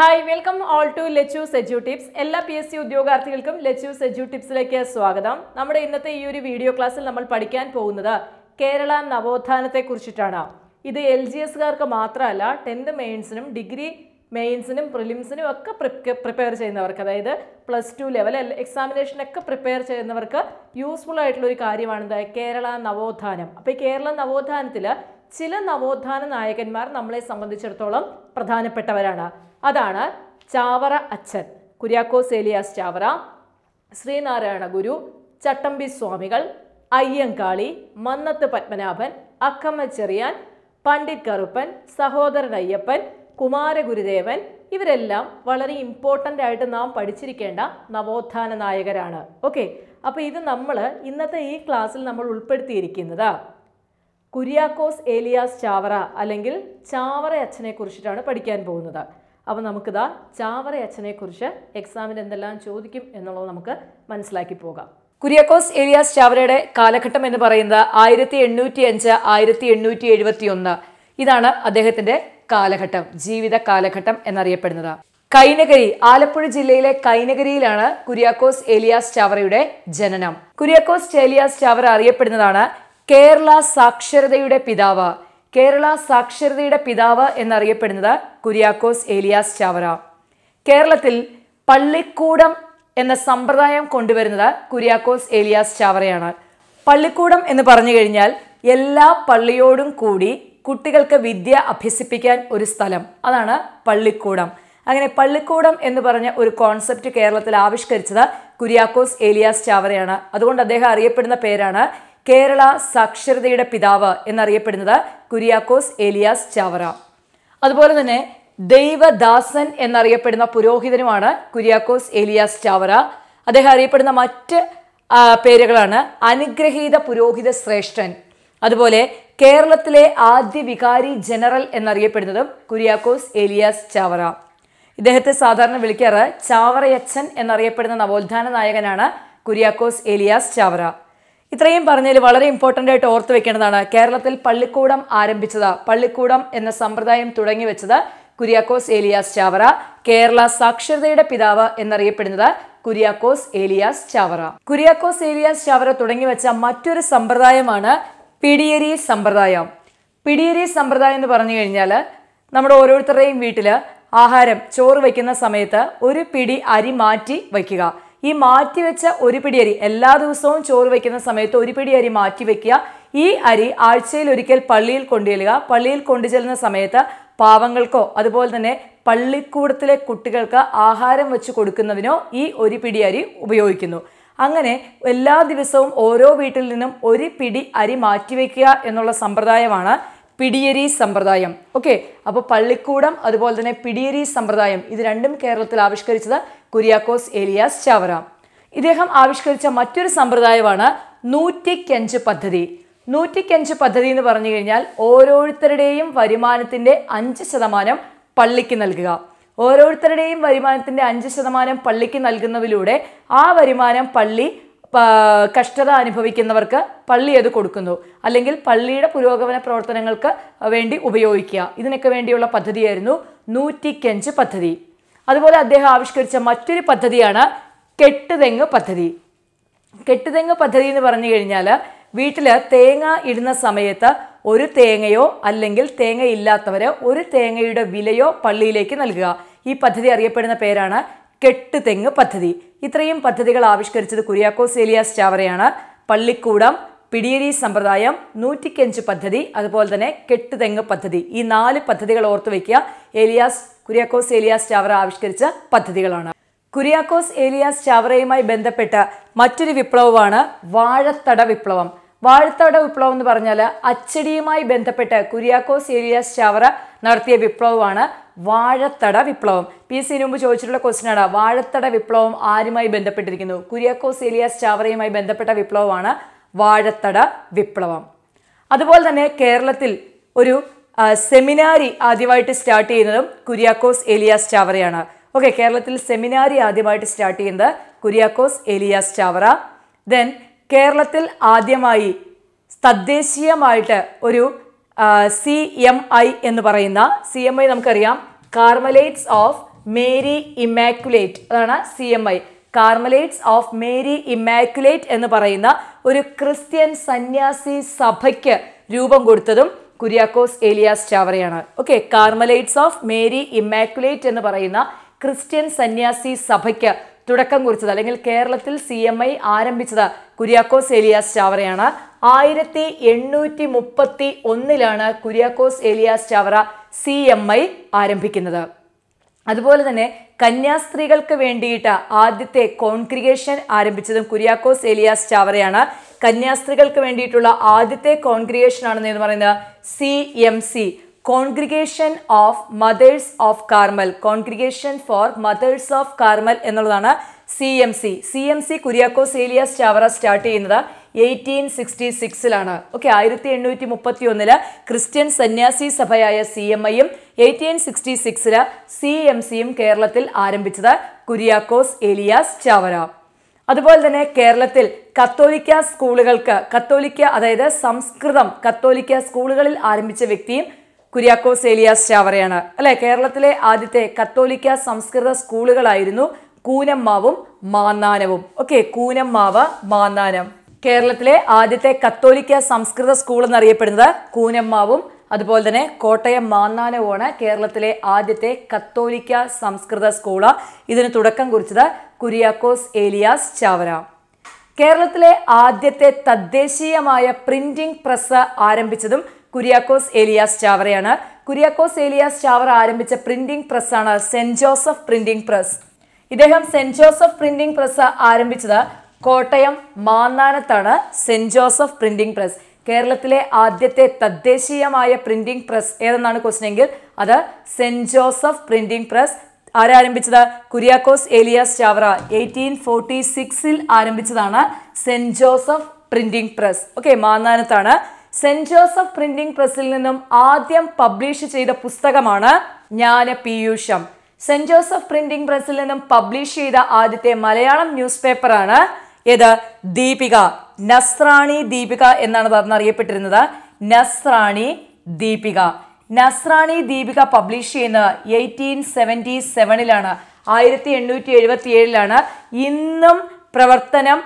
hi welcome all to Lechu Seju tips എല്ലാ P S C ഉദ്യോഗാർത്ഥികൾക്കും ലെച്ചു സെജു ടിപ്സിലേക്ക് സ്വാഗതം നമ്മുടെ ഇന്നത്തെ ഈ ഒരു വീഡിയോ ക്ലാസ്സിൽ നമ്മൾ പഠിക്കാൻ പോകുന്നത് കേരള നവോത്ഥാനത്തെ കുറിച്ചിട്ടാണ് ഇത് എൽ ജി എസുകാർക്ക് മാത്രമല്ല ടെൻത്ത് മെയിൻസിനും ഡിഗ്രി മെയിൻസിനും പ്രിലിംസിനും ഒക്കെ പ്രിപ്പയർ ചെയ്യുന്നവർക്ക് അതായത് പ്ലസ് ടു ലെവൽ എക്സാമിനേഷനൊക്കെ പ്രിപ്പയർ ചെയ്യുന്നവർക്ക് യൂസ്ഫുൾ ആയിട്ടുള്ള ഒരു കാര്യമാണ് കേരള നവോത്ഥാനം അപ്പോൾ ഈ കേരള നവോത്ഥാനത്തിൽ ചില നവോത്ഥാന നായകന്മാർ നമ്മളെ സംബന്ധിച്ചിടത്തോളം പ്രധാനപ്പെട്ടവരാണ് അതാണ് ചാവറ അച്ഛൻ കുര്യാക്കോ സേലിയാസ് ചാവറ ശ്രീനാരായണ ഗുരു ചട്ടമ്പി സ്വാമികൾ അയ്യങ്കാളി മന്നത്ത് പത്മനാഭൻ അക്കമ്മ ചെറിയാൻ പണ്ഡിറ്റ് കറുപ്പൻ സഹോദരൻ അയ്യപ്പൻ കുമാരഗുരുദേവൻ ഇവരെല്ലാം വളരെ ഇമ്പോർട്ടൻ്റ് ആയിട്ട് നാം പഠിച്ചിരിക്കേണ്ട നവോത്ഥാന നായകരാണ് ഓക്കെ അപ്പോൾ ഇത് നമ്മൾ ഇന്നത്തെ ഈ ക്ലാസ്സിൽ നമ്മൾ ഉൾപ്പെടുത്തിയിരിക്കുന്നത് കുര്യാക്കോസ് ഏലിയാസ് ചാവറ അല്ലെങ്കിൽ ചാവറ അച്ഛനെ കുറിച്ചിട്ടാണ് പഠിക്കാൻ പോകുന്നത് അപ്പോൾ നമുക്കിതാ ചാവറ കുറിച്ച് എക്സാമിൽ എന്തെല്ലാം ചോദിക്കും എന്നുള്ളത് നമുക്ക് മനസ്സിലാക്കി പോകാം കുര്യാക്കോസ് ഏലിയാസ് ചാവറയുടെ കാലഘട്ടം എന്ന് പറയുന്നത് ആയിരത്തി എണ്ണൂറ്റി അഞ്ച് ആയിരത്തി എണ്ണൂറ്റി എഴുപത്തി ഒന്ന് ഇതാണ് അദ്ദേഹത്തിൻ്റെ കാലഘട്ടം ജീവിത കാലഘട്ടം എന്നറിയപ്പെടുന്നത് കൈനഗരി ആലപ്പുഴ ജില്ലയിലെ കൈനഗരിയിലാണ് കുര്യാക്കോസ് ഏലിയാസ് ചാവറയുടെ ജനനം കുര്യാക്കോസ് ഏലിയാസ് ചാവറ അറിയപ്പെടുന്നതാണ് കേരള സാക്ഷരതയുടെ പിതാവ് കേരള സാക്ഷരതയുടെ പിതാവ് എന്നറിയപ്പെടുന്നത് കുര്യാക്കോസ് ഏലിയാസ് ചാവറ കേരളത്തിൽ പള്ളിക്കൂടം എന്ന സമ്പ്രദായം കൊണ്ടുവരുന്നത് കുര്യാക്കോസ് ഏലിയാസ് ചാവറയാണ് പള്ളിക്കൂടം എന്ന് പറഞ്ഞു കഴിഞ്ഞാൽ എല്ലാ പള്ളിയോടും കൂടി കുട്ടികൾക്ക് വിദ്യ അഭ്യസിപ്പിക്കാൻ ഒരു സ്ഥലം അതാണ് പള്ളിക്കൂടം അങ്ങനെ പള്ളിക്കൂടം എന്ന് പറഞ്ഞ ഒരു കോൺസെപ്റ്റ് കേരളത്തിൽ ആവിഷ്കരിച്ചത് കുര്യാക്കോസ് ഏലിയാസ് ചാവറയാണ് അതുകൊണ്ട് അദ്ദേഹം അറിയപ്പെടുന്ന പേരാണ് കേരള സാക്ഷരതയുടെ പിതാവ് എന്നറിയപ്പെടുന്നത് കുര്യാക്കോസ് ഏലിയാസ് ചാവറ അതുപോലെ തന്നെ ദൈവദാസൻ എന്നറിയപ്പെടുന്ന പുരോഹിതനുമാണ് കുര്യാക്കോസ് ഏലിയാസ് ചാവറ അദ്ദേഹം അറിയപ്പെടുന്ന മറ്റ് പേരുകളാണ് അനുഗ്രഹീത പുരോഹിത ശ്രേഷ്ഠൻ അതുപോലെ കേരളത്തിലെ ആദ്യ വികാരി ജനറൽ എന്നറിയപ്പെടുന്നതും കുര്യാക്കോസ് ഏലിയാസ് ചാവറ ഇദ്ദേഹത്തെ സാധാരണ വിളിക്കാറ് ചാവറയച്ചൻ എന്നറിയപ്പെടുന്ന നവോത്ഥാന നായകനാണ് കുര്യാക്കോസ് ഏലിയാസ് ചാവറ ഇത്രയും പറഞ്ഞതിൽ വളരെ ഇമ്പോർട്ടൻ്റ് ആയിട്ട് ഓർത്ത് വെക്കേണ്ടതാണ് കേരളത്തിൽ പള്ളിക്കൂടം ആരംഭിച്ചത് പള്ളിക്കൂടം എന്ന സമ്പ്രദായം തുടങ്ങി വെച്ചത് കുര്യാക്കോസ് ഏലിയാസ് ചാവറ കേരള സാക്ഷരതയുടെ പിതാവ് എന്നറിയപ്പെടുന്നത് കുര്യാക്കോസ് ഏലിയാസ് ചാവറ കുര്യാക്കോസ് ഏലിയാസ് ചാവറ തുടങ്ങി വെച്ച മറ്റൊരു സമ്പ്രദായമാണ് പിടിയരി സമ്പ്രദായം പിടിയരി സമ്പ്രദായം എന്ന് പറഞ്ഞു കഴിഞ്ഞാൽ നമ്മുടെ ഓരോരുത്തരുടെയും വീട്ടിൽ ആഹാരം ചോറ് വയ്ക്കുന്ന സമയത്ത് ഒരു പിടി അരി മാറ്റി വയ്ക്കുക ഈ മാറ്റിവെച്ച ഒരു പിടി അരി എല്ലാ ദിവസവും ചോറ് വയ്ക്കുന്ന സമയത്ത് ഒരു പിടി അരി മാറ്റിവെക്കുക ഈ അരി ആഴ്ചയിൽ ഒരിക്കൽ പള്ളിയിൽ കൊണ്ടുചെല്ലുക പള്ളിയിൽ കൊണ്ടുചെല്ലുന്ന സമയത്ത് പാവങ്ങൾക്കോ അതുപോലെ തന്നെ പള്ളിക്കൂടത്തിലെ കുട്ടികൾക്ക് ആഹാരം വെച്ച് കൊടുക്കുന്നതിനോ ഈ ഒരു പിടി അരി ഉപയോഗിക്കുന്നു അങ്ങനെ എല്ലാ ദിവസവും ഓരോ വീട്ടിൽ നിന്നും ഒരു പിടി അരി മാറ്റിവെക്കുക എന്നുള്ള സമ്പ്രദായമാണ് പിടിയരി സമ്പ്രദായം ഓക്കെ അപ്പോൾ പള്ളിക്കൂടം അതുപോലെ തന്നെ പിടിയരി സമ്പ്രദായം ഇത് രണ്ടും കേരളത്തിൽ ആവിഷ്കരിച്ചത് കുര്യാക്കോസ് ഏലിയാസ് ചാവറ ഇദ്ദേഹം ആവിഷ്കരിച്ച മറ്റൊരു സമ്പ്രദായമാണ് നൂറ്റിക്കഞ്ച് പദ്ധതി നൂറ്റിക്കഞ്ച് പദ്ധതി എന്ന് പറഞ്ഞു കഴിഞ്ഞാൽ ഓരോരുത്തരുടെയും വരുമാനത്തിൻ്റെ അഞ്ച് ശതമാനം പള്ളിക്ക് നൽകുക ഓരോരുത്തരുടെയും വരുമാനത്തിൻ്റെ അഞ്ച് ശതമാനം പള്ളിക്ക് നൽകുന്നതിലൂടെ ആ വരുമാനം പള്ളി കഷ്ടത അനുഭവിക്കുന്നവർക്ക് പള്ളി അത് കൊടുക്കുന്നു അല്ലെങ്കിൽ പള്ളിയുടെ പുരോഗമന പ്രവർത്തനങ്ങൾക്ക് വേണ്ടി ഉപയോഗിക്കുക ഇതിനൊക്കെ വേണ്ടിയുള്ള പദ്ധതിയായിരുന്നു നൂറ്റിക്കഞ്ച് പദ്ധതി അതുപോലെ അദ്ദേഹം ആവിഷ്കരിച്ച മറ്റൊരു പദ്ധതിയാണ് കെട്ടുതെങ്ങ് പദ്ധതി കെട്ടുതെങ്ങ് പദ്ധതി എന്ന് പറഞ്ഞു കഴിഞ്ഞാൽ വീട്ടിൽ തേങ്ങ ഇടുന്ന സമയത്ത് ഒരു തേങ്ങയോ അല്ലെങ്കിൽ തേങ്ങ ഇല്ലാത്തവർ ഒരു തേങ്ങയുടെ വിലയോ പള്ളിയിലേക്ക് നൽകുക ഈ പദ്ധതി അറിയപ്പെടുന്ന പേരാണ് കെട്ടുതെങ്ങ് പദ്ധതി ഇത്രയും പദ്ധതികൾ ആവിഷ്കരിച്ചത് കുര്യാക്കോസ് ഏലിയാസ് ചാവറയാണ് പള്ളിക്കൂടം പിടിയേരി സമ്പ്രദായം നൂറ്റിക്കഞ്ച് പദ്ധതി അതുപോലെ തന്നെ കെട്ടുതെങ്ങ് പദ്ധതി ഈ നാല് പദ്ധതികൾ ഓർത്തു വയ്ക്കുക ഏലിയാസ് കുര്യാക്കോസ് ഏലിയാസ് ചാവറ ആവിഷ്കരിച്ച പദ്ധതികളാണ് കുര്യാക്കോസ് ഏലിയാസ് ചാവറയുമായി ബന്ധപ്പെട്ട മറ്റൊരു വിപ്ലവമാണ് വാഴത്തട വിപ്ലവം വാഴത്തട വിപ്ലവം എന്ന് പറഞ്ഞാൽ അച്ചടിയുമായി ബന്ധപ്പെട്ട് കുര്യാക്കോസ് ഏലിയാസ് ചാവറ നടത്തിയ വിപ്ലവമാണ് വാഴത്തട വിപ്ലവം പി സി സിന് മുമ്പ് ചോദിച്ചിട്ടുള്ള ക്വസ്റ്റിനാണ് വാഴത്തട വിപ്ലവം ആരുമായി ബന്ധപ്പെട്ടിരിക്കുന്നു കുര്യാക്കോസ് ഏലിയാസ് ചാവറയുമായി ബന്ധപ്പെട്ട വിപ്ലവമാണ് വാഴത്തട വിപ്ലവം അതുപോലെ തന്നെ കേരളത്തിൽ ഒരു സെമിനാരി ആദ്യമായിട്ട് സ്റ്റാർട്ട് ചെയ്യുന്നതും കുര്യാക്കോസ് ഏലിയാസ് ചാവറയാണ് ഓക്കെ കേരളത്തിൽ സെമിനാരി ആദ്യമായിട്ട് സ്റ്റാർട്ട് ചെയ്യുന്നത് കുര്യാക്കോസ് ഏലിയാസ് ചാവറ ദെൻ കേരളത്തിൽ ആദ്യമായി തദ്ദേശീയമായിട്ട് ഒരു സി എം ഐ എന്ന് പറയുന്ന സി എം ഐ നമുക്കറിയാം കാർമലേറ്റ്സ് ഓഫ് മേരി ഇമാക്കുലേറ്റ് അതാണ് C M I Carmelites of Mary Immaculate എന്ന് പറയുന്ന ഒരു ക്രിസ്ത്യൻ സന്യാസി സഭയ്ക്ക് രൂപം കൊടുത്തതും കുര്യാക്കോസ് ഏലിയാസ് ചാവറയാണ് okay Carmelites of Mary Immaculate എന്ന് പറയുന്ന ക്രിസ്ത്യൻ സന്യാസി സഭയ്ക്ക് തുടക്കം കുറിച്ചത് അല്ലെങ്കിൽ കേരളത്തിൽ സി എം ഐ ആരംഭിച്ചത് കുര്യാക്കോസ് ഏലിയാസ് ചാവറയാണ് ആയിരത്തി എണ്ണൂറ്റി മുപ്പത്തി ഒന്നിലാണ് Kuriakose Elias Chavara C M I ആരംഭിക്കുന്നത് അതുപോലെ തന്നെ കന്യാസ്ത്രീകൾക്ക് വേണ്ടിയിട്ട് ആദ്യത്തെ കോൺഗ്രിഗേഷൻ ആരംഭിച്ചതും കുര്യാക്കോസ് ഏലിയാസ് ചാവറയാണ് കന്യാസ്ത്രീകൾക്ക് വേണ്ടിയിട്ടുള്ള ആദ്യത്തെ കോൺഗ്രിയേഷൻ ആണെന്ന് എന്ന് പറയുന്നത് C M C congregation of mothers of Carmel congregation for mothers of Carmel എന്നുള്ളതാണ് C M C C M C കുര്യാക്കോ സേലിയ സ്റ്റാവറ സ്റ്റാർട്ട് ചെയ്യുന്നത് എയ്റ്റീൻ സിക്സ്റ്റി സിക്സിലാണ് ഓക്കെ ആയിരത്തി എണ്ണൂറ്റി മുപ്പത്തി ഒന്നില് ക്രിസ്ത്യൻ സന്യാസി സഭയായ സി എം ഐയും എയ്റ്റീൻ സിക്സ്റ്റി സിക്സില് സി എം സിയും കേരളത്തിൽ ആരംഭിച്ചത് കുര്യാക്കോസ് ഏലിയാസ് ചാവറ അതുപോലെ തന്നെ കേരളത്തിൽ കത്തോലിക്ക സ്കൂളുകൾക്ക് കത്തോലിക്ക അതായത് സംസ്കൃതം കത്തോലിക്ക സ്കൂളുകളിൽ ആരംഭിച്ച വ്യക്തിയും കുര്യാക്കോസ് ഏലിയാസ് ചാവറയാണ് അല്ലെ കേരളത്തിലെ ആദ്യത്തെ കത്തോലിക്ക സംസ്കൃത സ്കൂളുകളായിരുന്നു കൂനമ്മാവും മാന്നാനവും ഓക്കെ കൂനമ്മാവ് മാന്നാനം കേരളത്തിലെ ആദ്യത്തെ കത്തോലിക്ക സംസ്കൃത സ്കൂൾ എന്നറിയപ്പെടുന്നത് കൂനമ്മാവും അതുപോലെ തന്നെ കോട്ടയം മാന്നാനവുമാണ് കേരളത്തിലെ ആദ്യത്തെ കത്തോലിക്ക സംസ്കൃത സ്കൂള് ഇതിന് തുടക്കം കുറിച്ചത് കുര്യാക്കോസ് ഏലിയാസ് ചാവറ കേരളത്തിലെ ആദ്യത്തെ തദ്ദേശീയമായ പ്രിന്റിംഗ് പ്രസ് ആരംഭിച്ചതും കുര്യാക്കോസ് ഏലിയാസ് ചാവറയാണ് കുര്യാക്കോസ് ഏലിയാസ് ചാവറ ആരംഭിച്ച പ്രിന്റിംഗ് പ്രസ്സാണ് സെന്റ് ജോസഫ് പ്രിന്റിംഗ് പ്രസ് ഇദ്ദേഹം സെന്റ് ജോസഫ് പ്രിന്റിംഗ് പ്രസ് ആരംഭിച്ചത് കോട്ടയം മാന്നാനത്താണ് സെന്റ് ജോസഫ് പ്രിന്റിംഗ് പ്രസ് കേരളത്തിലെ ആദ്യത്തെ തദ്ദേശീയമായ പ്രിന്റിംഗ് പ്രസ് ഏതെന്നാണ് ക്വസ്റ്റൻ എങ്കിൽ അത് സെന്റ് ജോസഫ് പ്രിന്റിംഗ് പ്രസ് ആരാരംഭിച്ചത് കുര്യാക്കോസ് ഏലിയാസ് ചാവറ എയ്റ്റീൻ ഫോർട്ടി സിക്സിൽ ആരംഭിച്ചതാണ് Saint Joseph printing press okay മാന്നാനത്താണ് സെന്റ് ജോസഫ് പ്രിന്റിംഗ് പ്രസ്സിൽ നിന്നും ആദ്യം പബ്ലിഷ് ചെയ്ത പുസ്തകമാണ് ജ്ഞാന പീയൂഷം സെന്റ് ജോസഫ് പ്രിന്റിംഗ് പ്രസ്സിൽ നിന്നും പബ്ലിഷ് ചെയ്ത ആദ്യത്തെ മലയാളം ന്യൂസ് പേപ്പറാണ് ഏത് ദീപിക നസ്രാണി ദീപിക എന്നാണ് പറഞ്ഞറിയപ്പെട്ടിരുന്നത് നസ്രാണി ദീപിക നസ്രാണി ദീപിക പബ്ലിഷ് ചെയ്യുന്ന എയ്റ്റീൻ സെവൻറ്റി സെവനിലാണ് ആയിരത്തി എണ്ണൂറ്റി എഴുപത്തി ഏഴിലാണ് ഇന്നും പ്രവർത്തനം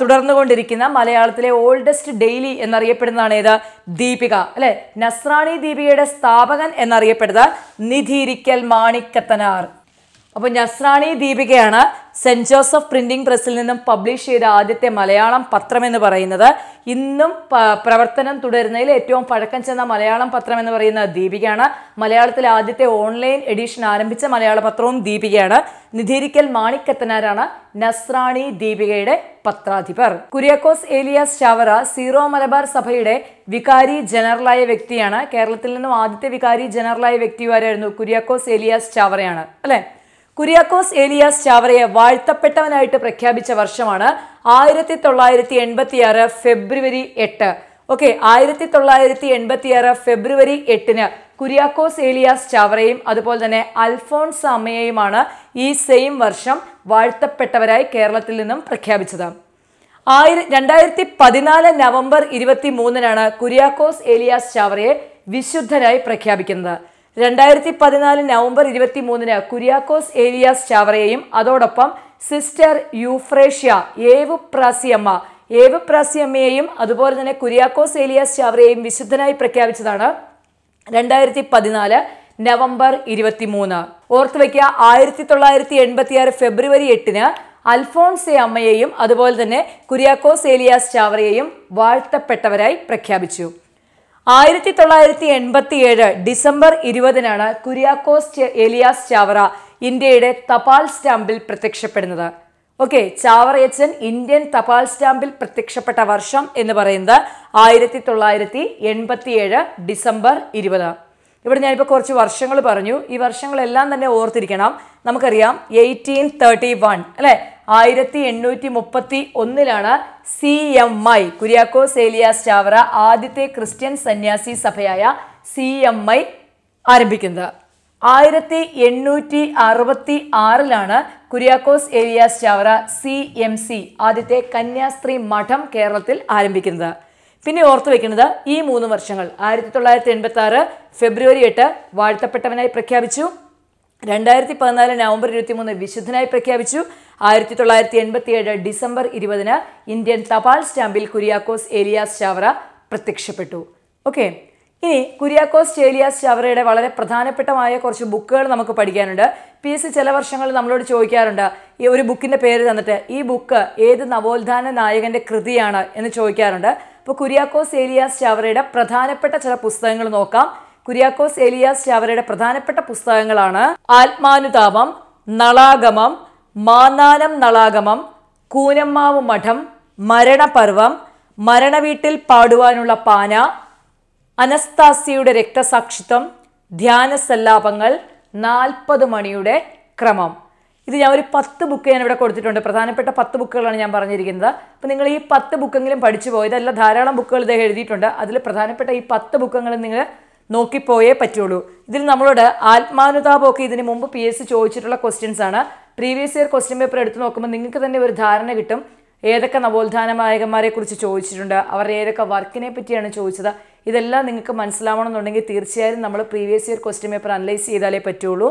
തുടർന്നുകൊണ്ടിരിക്കുന്ന മലയാളത്തിലെ ഓൾഡസ്റ്റ് ഡെയിലി എന്നറിയപ്പെടുന്നതാണ് ഏത് ദീപിക അല്ലെ നസ്രാണി ദീപികയുടെ സ്ഥാപകൻ എന്നറിയപ്പെടുന്നത് നിധിരിക്കൽ മാണിക്കത്തനാർ അപ്പോൾ നസ്രാണി ദീപികയാണ് സെന്റ് ജോസഫ് പ്രിൻറ്റിംഗ് പ്രസ്സിൽ നിന്നും പബ്ലിഷ് ചെയ്ത ആദ്യത്തെ മലയാളം പത്രമെന്ന് പറയുന്നത് ഇന്നും പ്രവർത്തനം തുടരുന്നതിൽ ഏറ്റവും പഴക്കം ചെന്ന മലയാളം പത്രം എന്ന് പറയുന്ന ദീപികയാണ് മലയാളത്തിലെ ആദ്യത്തെ ഓൺലൈൻ എഡിഷൻ ആരംഭിച്ച മലയാള പത്രവും ദീപികയാണ് നിധിരിക്കൽ മാണിക്കത്തനാരാണ് നസ്രാണി ദീപികയുടെ പത്രാധിപർ കുര്യാക്കോസ് ഏലിയാസ് ചാവറ സീറോ മലബാർ സഭയുടെ വികാരി ജനറലായ വ്യക്തിയാണ് കേരളത്തിൽ നിന്നും ആദ്യത്തെ വികാരി ജനറലായ വ്യക്തിമാരായിരുന്നു കുര്യാക്കോസ് ഏലിയാസ് ചാവറയാണ് അല്ലേ കുര്യാക്കോസ് ഏലിയാസ് ചാവറയെ വാഴ്ത്തപ്പെട്ടവനായിട്ട് പ്രഖ്യാപിച്ച വർഷമാണ് ആയിരത്തി തൊള്ളായിരത്തി എൺപത്തിയാറ് ഫെബ്രുവരി എട്ട് ഓക്കെ ആയിരത്തി തൊള്ളായിരത്തി എൺപത്തിയാറ് ഫെബ്രുവരി എട്ടിന് കുര്യാക്കോസ് ഏലിയാസ് ചാവറയും അതുപോലെ തന്നെ അൽഫോൺസ് അമ്മയെയുമാണ് ഈ സെയിം വർഷം വാഴ്ത്തപ്പെട്ടവരായി കേരളത്തിൽ നിന്നും പ്രഖ്യാപിച്ചത് ആയിര രണ്ടായിരത്തി പതിനാല് നവംബർ ഇരുപത്തി മൂന്നിനാണ് കുര്യാക്കോസ് ഏലിയാസ് ചാവറയെ വിശുദ്ധരായി പ്രഖ്യാപിക്കുന്നത് രണ്ടായിരത്തി പതിനാല് നവംബർ മൂന്നിന് കുര്യാക്കോസ് ഏലിയാസ് ചാവറയെയും അതോടൊപ്പം സിസ്റ്റർ യൂഫ്രേഷ്യ ഏവ് പ്രാസിയമ്മ ഏവ് പ്രാസിയമ്മയെയും അതുപോലെ തന്നെ കുര്യാക്കോസ് ഏലിയാസ് ചാവറയെയും വിശുദ്ധനായി പ്രഖ്യാപിച്ചതാണ് രണ്ടായിരത്തി പതിനാല് നവംബർ ഇരുപത്തി ഓർത്തു വയ്ക്കുക ആയിരത്തി തൊള്ളായിരത്തി എൺപത്തിയാറ് ഫെബ്രുവരി എട്ടിന് അൽഫോൺസെ അമ്മയെയും അതുപോലെ തന്നെ കുര്യാക്കോസ് ഏലിയാസ് ചാവറയെയും വാഴ്ത്തപ്പെട്ടവരായി പ്രഖ്യാപിച്ചു ആയിരത്തി തൊള്ളായിരത്തി ഏഴ് ഡിസംബർ ഇരുപതിനാണ് കുര്യാക്കോസ് എലിയാസ് ചാവറ ഇന്ത്യയുടെ തപാൽ സ്റ്റാമ്പിൽ പ്രത്യക്ഷപ്പെടുന്നത് ഓക്കെ ചാവറയച്ചൻ ഇന്ത്യൻ തപാൽ സ്റ്റാമ്പിൽ പ്രത്യക്ഷപ്പെട്ട വർഷം എന്ന് പറയുന്നത് ആയിരത്തി തൊള്ളായിരത്തി ഏഴ് ഡിസംബർ ഇരുപത് ഇവിടെ ഞാനിപ്പോൾ കുറച്ച് വർഷങ്ങൾ പറഞ്ഞു ഈ വർഷങ്ങളെല്ലാം തന്നെ ഓർത്തിരിക്കണം നമുക്കറിയാം എയ്റ്റീൻ തേർട്ടി വൺ അല്ലേ ആയിരത്തി എണ്ണൂറ്റി മുപ്പത്തി ഒന്നിലാണ് സി എം ഐ കുര്യാക്കോ സേലിയാസ് ചാവറ ആദ്യത്തെ ക്രിസ്ത്യൻ സന്യാസി സഭയായ സി എം ഐ ആരംഭിക്കുന്നത് ആയിരത്തി എണ്ണൂറ്റി അറുപത്തി ആറിലാണ് Kuriakose Elias Chavara C M C ആദ്യത്തെ കന്യാസ്ത്രീ മഠം കേരളത്തിൽ ആരംഭിക്കുന്നത് പിന്നെ ഓർത്തു വയ്ക്കുന്നത് ഈ മൂന്ന് വർഷങ്ങൾ ആയിരത്തി തൊള്ളായിരത്തി എൺപത്തി ആറ് ഫെബ്രുവരി എട്ട് വാഴ്ത്തപ്പെട്ടവനായി പ്രഖ്യാപിച്ചു രണ്ടായിരത്തി പതിനാല് നവംബർ ഇരുപത്തി മൂന്ന് വിശുദ്ധനായി പ്രഖ്യാപിച്ചു ആയിരത്തി തൊള്ളായിരത്തി എൺപത്തിയേഴ് ഡിസംബർ ഇരുപതിന് ഇന്ത്യൻ തപാൽ സ്റ്റാമ്പിൽ കുര്യാക്കോസ് ഏലിയാസ് ചാവറ പ്രത്യക്ഷപ്പെട്ടു ഓക്കെ ഇനി കുര്യാക്കോസ് ചേലിയാസ് ചവറയുടെ വളരെ പ്രധാനപ്പെട്ടമായ കുറച്ച് ബുക്കുകൾ നമുക്ക് പഠിക്കാനുണ്ട് പി എസ് സി ചില വർഷങ്ങളിൽ നമ്മളോട് ചോദിക്കാറുണ്ട് ഈ ഒരു ബുക്കിൻ്റെ പേര് തന്നിട്ട് ഈ ബുക്ക് ഏത് നവോത്ഥാന നായകൻ്റെ കൃതിയാണ് എന്ന് ചോദിക്കാറുണ്ട് അപ്പോൾ കുര്യാക്കോസ് ഏലിയാസ് ചവറയുടെ പ്രധാനപ്പെട്ട ചില പുസ്തകങ്ങൾ നോക്കാം കുര്യാക്കോസ് ഏലിയാസ് ചവറയുടെ പ്രധാനപ്പെട്ട പുസ്തകങ്ങളാണ് ആത്മാനുതാപം നളാഗമം മാന്നാനം നളാഗമം കൂനമ്മാവ് മഠം മരണപർവം മരണവീട്ടിൽ പാടുവാനുള്ള പാന അനസ്താസിയുടെ രക്തസാക്ഷിത്വം ധ്യാനസല്ലാപങ്ങൾ നാൽപ്പത് മണിയുടെ ക്രമം ഇത് ഞാൻ ഒരു പത്ത് ബുക്ക് ഞാൻ ഇവിടെ കൊടുത്തിട്ടുണ്ട് പ്രധാനപ്പെട്ട പത്ത് ബുക്കുകളാണ് ഞാൻ പറഞ്ഞിരിക്കുന്നത് അപ്പോൾ നിങ്ങൾ ഈ പത്ത് ബുക്കെങ്കിലും പഠിച്ചു പോയതല്ല ധാരാളം ബുക്കുകൾ ഇദ്ദേഹം എഴുതിയിട്ടുണ്ട് അതിൽ പ്രധാനപ്പെട്ട ഈ പത്ത് ബുക്കുകളും നിങ്ങൾ നോക്കിപ്പോയേ പറ്റുള്ളൂ ഇതിൽ നമ്മളോട് ആത്മാനുതാപമൊക്കെ ഇതിന് മുമ്പ് പി എസ് ചോദിച്ചിട്ടുള്ള ക്വസ്റ്റ്യൻസ് ആണ് പ്രീവിയസ് ഇയർ ക്വസ്റ്റ്യൻ പേപ്പർ എടുത്തു നോക്കുമ്പോൾ നിങ്ങൾക്ക് തന്നെ ഒരു ധാരണ കിട്ടും ഏതൊക്കെ നവോത്ഥാന നായകന്മാരെ കുറിച്ച് ചോദിച്ചിട്ടുണ്ട് അവർ ഏതൊക്കെ വർക്കിനെ പറ്റിയാണ് ചോദിച്ചത് ഇതെല്ലാം നിങ്ങൾക്ക് എന്നുണ്ടെങ്കിൽ തീർച്ചയായും നമ്മൾ previous year question paper analyse ചെയ്താലേ പറ്റുള്ളൂ